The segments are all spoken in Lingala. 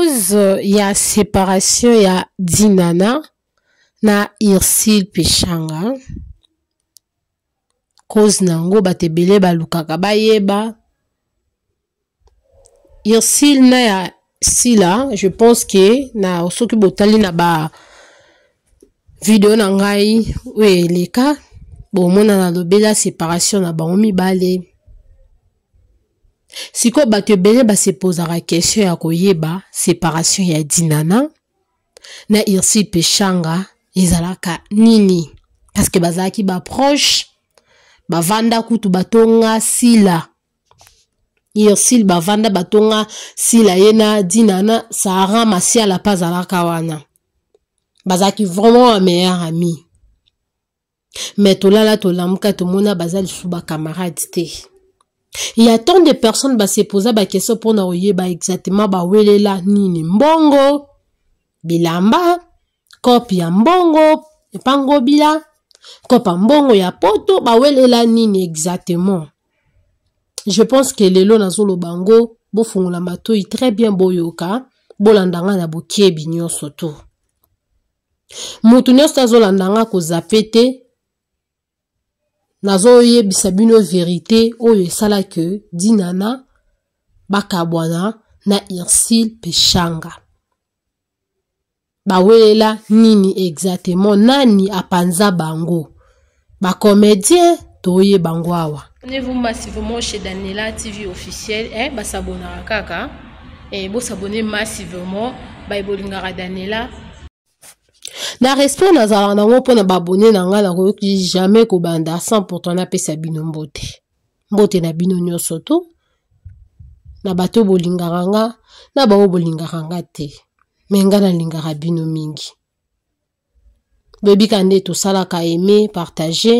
cause ya séparation ya dinana na irsile peshanga cause na yango bato ebele balukaka bayeba irsile na ya sila je pense ke na soki botali na ba video na ngai oyo eleka bomona nalobela séparation na bango mibale sikoyo bato ebele basepozaka kestio ya koyeba separation ya dinana na irsi mpe shanga ezalaka nini parceke bazalaki baproche bavanda kutu batonga sila irsil bavanda batonga sila ye na dina na sara masiala mpe azalaka wana bazalaki vraiment bameilleur ami me tolala tolamuka tomona baza lisusu bacamarade te Il y a tant de personnes qui se posent des questions pour nous exactement bawelela nini mbongo bilamba kopi ya mbongo epangobila kopa mbongo ya poto bawelela nini exactement je pense que lelo nazoloba ngo bofungola matoi très bien boyoka bolanda nga na bokebi nyonso to motu nyonso azolanda nga kozape te nazoyebisa bino verite oyo esalaki dina na bakabwana na irsile peshanga bawelela nini exactement nani apanza bango bacomédien toye bango awa Abonnez-vous massivement chez Danela TV officielle eh basabonaka kaka eh bosabonner massivement bayebolingaka Danela na respect nazala nango mpona babone na ngai nakoyoki jamais kobanda 100 pourtant napesa bino mbote mbote na bino nyonso to na bato bolingaka nga na bango bolingaka nga te me ngai nalingaka bino mingi boyebika nde tosalaka aime partage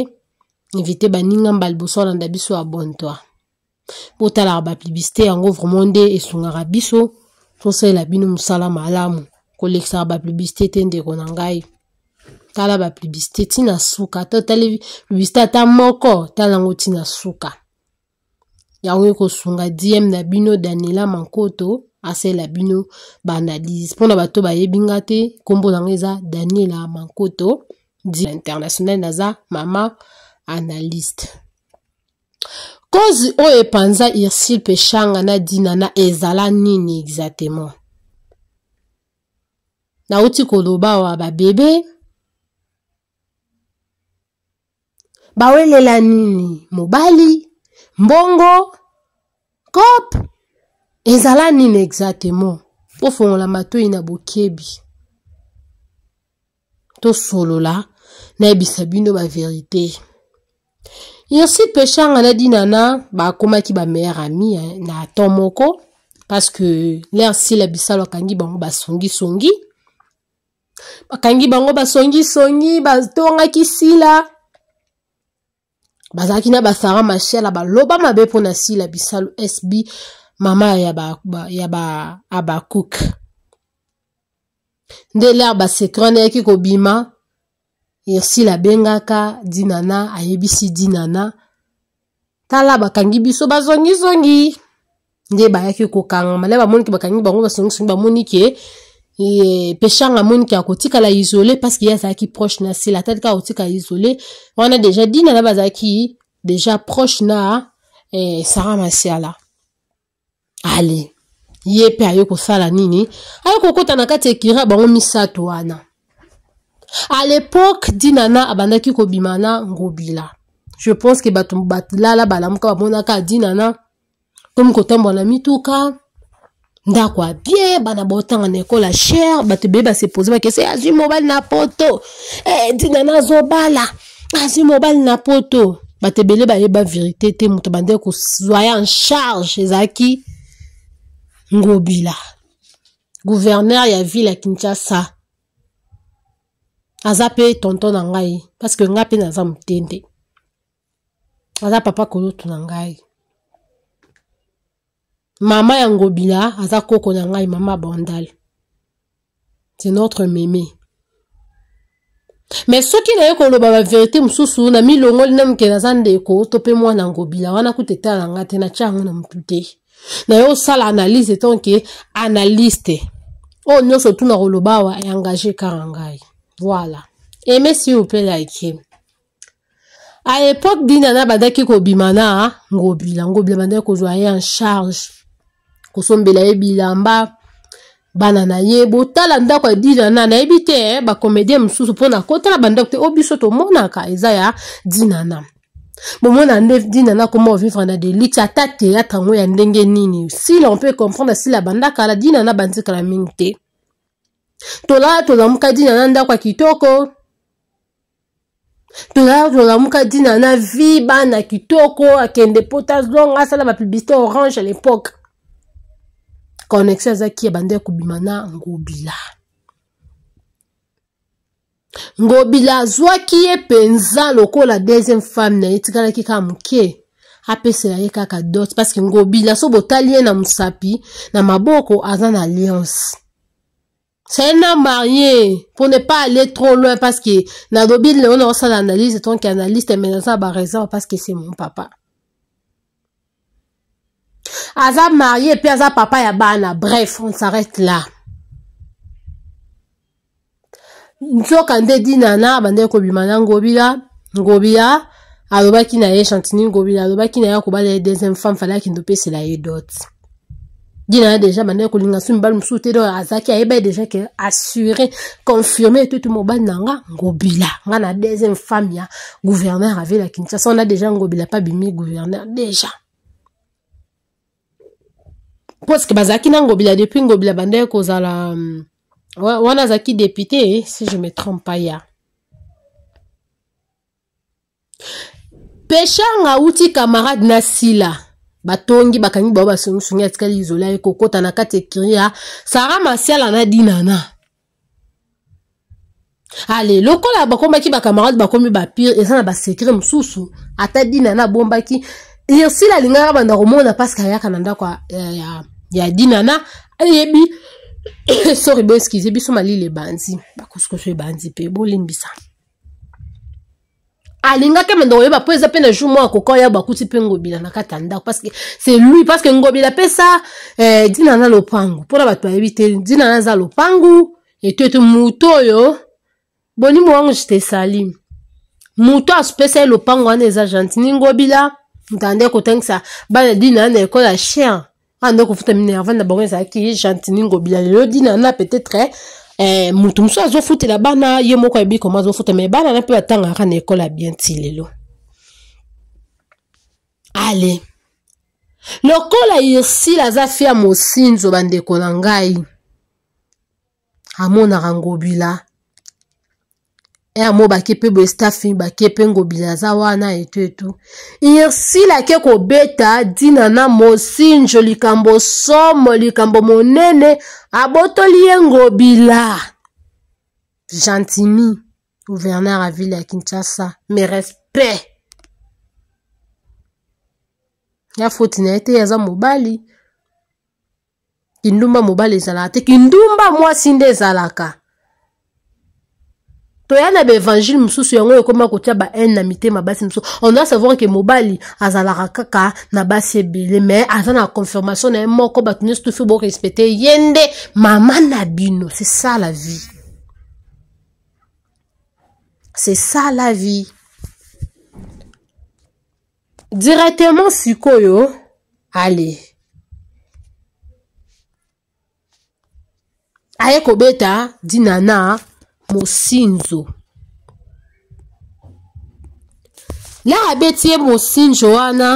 invite baningamba liboso alanda biso abontoire botalaka bapiblisite yango vraimen nde esungaka biso tosalela bino mosala malamu kolekisaka bapiblisité te ndeko na ngai tala bapiblisité ntina suka to tala piblisité ata moko tala yango ntina suka yango ekosunga dm na bino daniela mankoto asala bino baanalyse mpona bato bayebi nga te nkombo nango eza daniela mankoto international naza mama analyste kozi oyo epanza irsile peshanga na dina na ezala nini exactement nauti koloba wa babebe bawelela nini mobali mbongo cop ezala nini exactement mpo fongola matoi na bokebi tosolola nayebisa bino baverite yosite peshanga nadi nana bakomaki bameilleur ami eh, na temps moko parce que ler sila bisalwakangi bango basongisongi bakangi bango basongisongi batongaki sila bazalaki na basara mashela baloba mabe mpona sila bisalu sb mama ya baabakuk ba, ba, nde lere basekre nayaki kobima sila abengaka dinana ayebisi dinana tala bakangi biso bazongizongi nde bayaki kokangama le bamoniki bakangi bango basongisongi bamoni ke ye peshanga moni ke akotikala isole parceke ye azalaki proche na sila atali kaka kotika isole wana deja dina na bazalaki deja proche na eh, sara masiala ale ye mpe aye kosala nini aye kokɔta na kati ekiri ya bango misato wana a l'époque dina na abandaki kobima na ngobila je pense ke bato balala balamuka bamonaka dina na komi kotambwa na mituka ndako ya bien bana baotanga na ekole ya chere bato ebele basepose bakese eh, azwi mobali na poto e, eh, ntina nazobala azwi mobali na poto bato ebele bayeba verité te moto bandeki kozwa ya en charge ezalaki ngobila guverner ya ville ya kinshasa aza mpe tonton na ngai parceke ngai mpe naza motende aza papa koloto na ngai mama ya ngobila aza koko na ngai mama bandal c'est notre meme me soki naye koloba baverité mosusu na milongoli na mokili aza ndeko to mpe mwana ngobila wana kuta etala oh, e na ngai te natya yango na motu te naye osala analyse etonke analyse te oyo nyonso tuna koloba awa eengage kaka ngai voilà aime si vous plaît like à époque dina na badaki kobima na ngobila ngobila bandaki kozwa ye en charge kosombela ye bilamba bana na ye botala ndako ya dina na nayebi te eh, bakomédie mosusu mpona kotala bandako te o oh, biso tomonaka eza ya dina na bomona nde dina na koma ovivre na delite ata théâtre yango ya ndenge nini sila on peut comprendre sila bandakala dina na bandikala mingi te tolaa tolamuka dina na ndako ya kitoko tolaa tolamuka dina na vi bana kitoko akende po tazonga asala bapiblicité orange à l'époque connexion azalaki ebanda ya kobima na ngobila ngobila azwaki ye mpenza lokola deuxième femme na ye etikalaki kaka moke apesela ye kaka dot parceke ngobila so botali ye na mosapi na maboko aza na alliance c'est un homme marié pour ne pas aller trop loin parce que nalobi lelo naosala analyse tonke analyste mais naza baraison parce que c'est mon papa aza marié mpe aza papa ya bana bref on s'arrête là nzoka nde di nana bandeki kobima na ngobila ngobila alobaki na ye chantini ngobila alobaki na ye akobala ye deuxième femme fale akende opesela ye dot di na ye deja bandeki kolinga so mibali mosusu te do azalaki ayeba ye deja ke assuré confirme ete ete mobali na nga ngobila nga na deuxième femme ya gouverneur avela kinshasa wana deja ngobila mpe abimi gouverneur deja parceke bazalaki na ngobila depuis ngobila bandeke kozala euh, wana azalaki député si je me trompe pas ya peshanga uti camarade na sila batongi bakangi bao basungisungi atikali izola ye kokɔta na kati ekiri ya sara masiala na dinana ale lokola bakombaki bacamarade bakomi bapire eza na basekre mosusu ata dinana abombaki yersila alingaka banda komona paske ayaka na ndako ya dinana ayebi sori boeskize biso malili ebanzi bakosikoso ebanzi mpe bolimbisa alingaki mende koyeba mpo eza mpe na jour moko akoka oyo bakuti mpe ngobila na kati ya ndako parceke c'est lui parceke ngobila apesa eh, dinana lopangu mpona bato bayebi te dinana aza lopangu eto ete moto oyo bonimo wango jete esali moto apesa ye lopango wana eza gentini ngobila ntande kotangisa bana dina na ekole ya chere wana nde kofuta minerve na bango ezalaki gentini ngobila lelo dina na peut-être motu mosusu azofutela bana ye moko ayebi koma azofuta me bana na mpe batangaka na ekole ya bien ti lelo ale lokola yesila aza fia mosinzo bandeko na ngai amonaka ngobila ya mo bake mpe boye staffing bake mpe ngobili aza wana etu etu irsile ake kobeta dina na mosinjo likambo somo likambo monene abotoli ye ngobila gentimi gouverneur ya ville ya kinshasa me respect ya foti na ye te aza mobali kindumba mobali ezalaka te kindumba mwasi nde ezalaka toya na baevangile mosusu yango ekóma kotia bahaine na mitema basi mosusu on doit savoir ke mobali azalaka kaka na basi ebele me aza na confirmation na ye moko bato nyonso tofi borespecte ye nde mama na bino c'est ça la vie c'est ça la vie directement sikoyo ale aye kobeta dinana mosinzo lara abeti ye mosinjo wana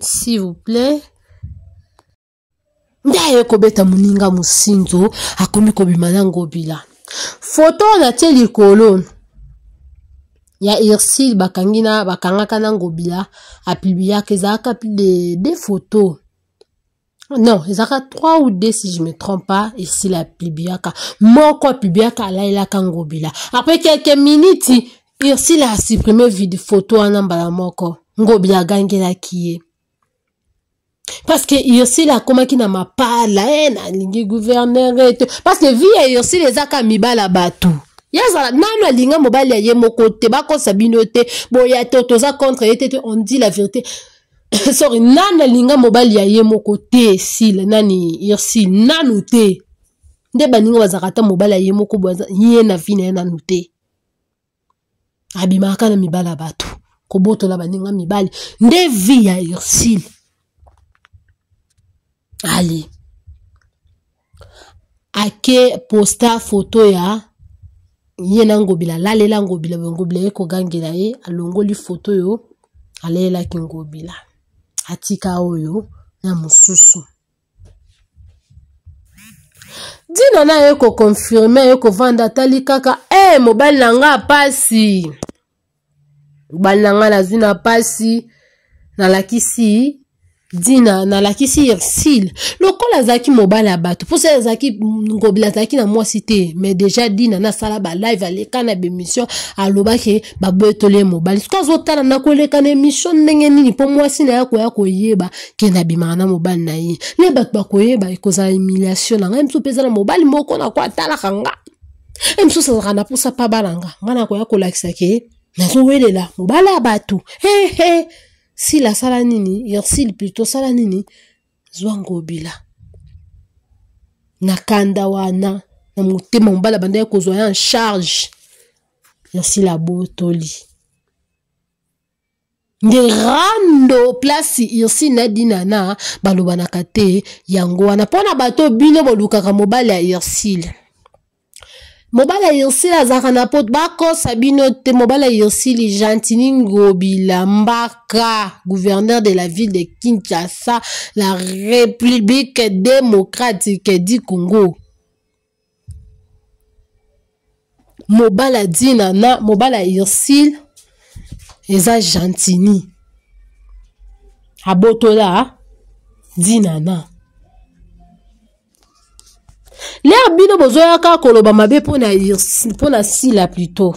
s'il vous plaît nde aye kobeta moninga mosinzo akomi kobima na ngobila foto na tie likolo ya irsil bakangi na bakangaka na ngobila apibliaka ezalaka plus de de photos non ezalaka 3 ou 2 si je me trompe pas esila apibiaka moko apibiaka alayelaka ngobila apres quelques miniti esila asuprime vide foto wana mbala moko ngobila agangelaki ye parceke ursile akomaki na mapala e nalingi guverner ete parceke vi ya ursile ezaka mibala bato yazala nano alinga mobali ya ye moko te bakosa bino te boya te toza contre ye te te on dit la vérité sori nani alinga mobali ya ye moko te esile nani irsi nanu te nde baninga bazalaka ata mobali ya ye moko ye na vi na ye nanu te abimaka na mibali ya bato kobotola baninga mibali nde vi ya ursile ali ake posta foto ya ye na ngobila alalela ngobila bongobila ye kogangela ye alongoli foto oyo alelelaki ngobila atika oyo na mosusu ntina na ye kokonfirme ye kovanda atali kaka e mobali na nga apasi mobali na nga nazwi na pasi nalakisi dina nalakisi yersile lokola azalaki mobali ya bato mposa azalaki ngobila azalaki na mwasi te mais déjà dina nasala balive aleka na bémission alobaki baboyetoli ye mobali soki azotala na koleka na émission ndenge nini mpo mwasi na ye koya koyeba ke nabimaka na mobali na ye ye bato bakoyeba ekozala humiliation na ngai mosusu mpe eza na mobali moko nako atalaka nga e mosusu azalaka na mposa pa bana nga nga nakoya kolakisa ke nazowelela mobali ya bato hehe sili asala nini yorsili plutôt osala nini zwanga obila na kanda wana na motema mobala bandaki kozwa ya en charge yorsili abotoli nde rando place irsi na dinana balobanaka te yango wana mpona bato bino bolukaka mobali ya irsile mobali yo sili azalaka na poto bakosa bino te mobali yo sili gentili ngobila mbaka gouverneur de la ville de kinshasa la république démocratique du congo mobali adi nana mobali ursile eza gentini abotola di nana lere bino bozoyaka koloba mabe mpo na sila plutot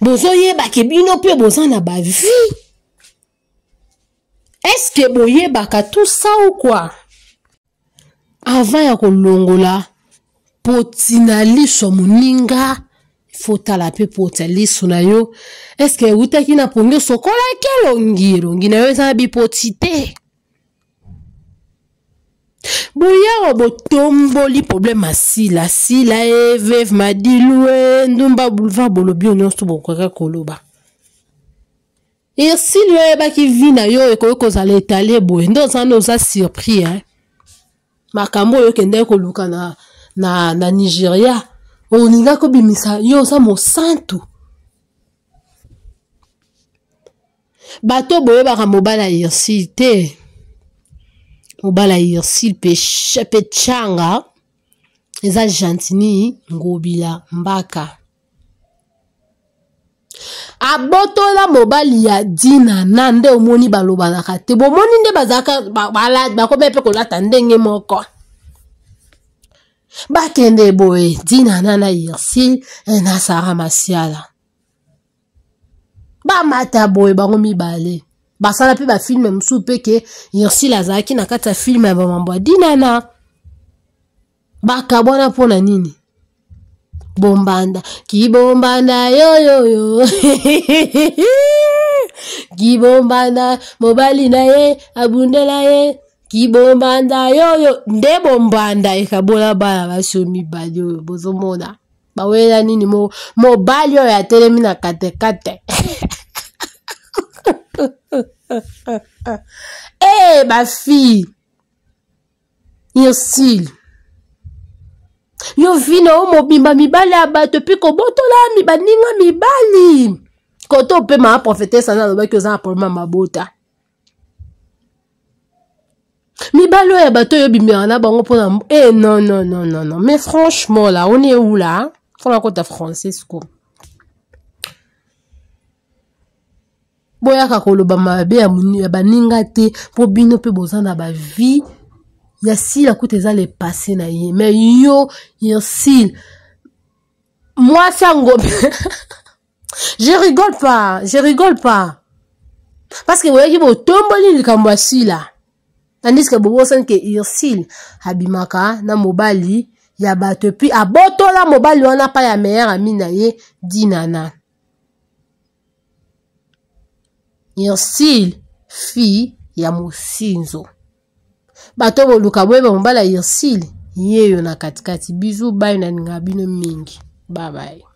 bozoyebaka bino mpe boza na bavi eske boyebaka tusa okwa avant ya kolongola poti na liso moninga fotala mpe poti ya liso na yo eske eutaki na pongi osokolaki elongi elongi na yo eza na bipoti te boya o botomboli problème asila sila eveve madilu e ndumba boulevard bolobi yo e, nyonso bokaka koloba esili oyebaki vi na yo ekoki kozala etale boye nde oza nde oza surpris e makambo oyo okendaki koluka na, na, na nigeria olingaki obimisa yo oza mosantu bato boyebaka mobala yersi te mobala ursile mpe shepe changa eza gentini ngobila mbaka abotola mobali ya dina na nde omoni balobanaka te bomoni nde bazalaka bakomee mpe kolata ndenge moko bakende boye dina na na ursile eh, na sara masiala bamata boye bango mibale basala mpe bafilme mosusu mpe ke yursile azalaki na kati ya filme ya bamambo adinana bakabwana mpo na nini bombanda kibombanda yoyoyo kibombanda mobali na ye abundela ye kibombanda yoyo nde bombanda ekabola bana basi oyo mibali oyo bozomona bawela nini mobali oyo atelemi na katekate Eh, ba fi. Yo style. Yo vi na omo bimba mibali ya bato mpe kobotola baninga mibali. Koto opema aprofetesa na alobaki oza na probleme ya mabota. mibali oyo ya bato oyo obimela na bango mpona e eh, non non non non non mais franchement là on est où là mpona kota francisco boyaka koloba mabe ya baninga te mpo bino mpe boza na bavie ya sila kuta eza lepase na ye me yo yo sile mwasi yango je rigole pas je rigole pas parce que boyaki botomboli likambo ya sila tandiske bobosani ke ursile abimaka na mobali ya bato epui abotola mobali wana mpa ya meilleur ami na ye dinana yersil fille ya mosinzo bato boluka boyeba mobala yersil ye yo na katikati bizu bayo na ninga bino mingi babaye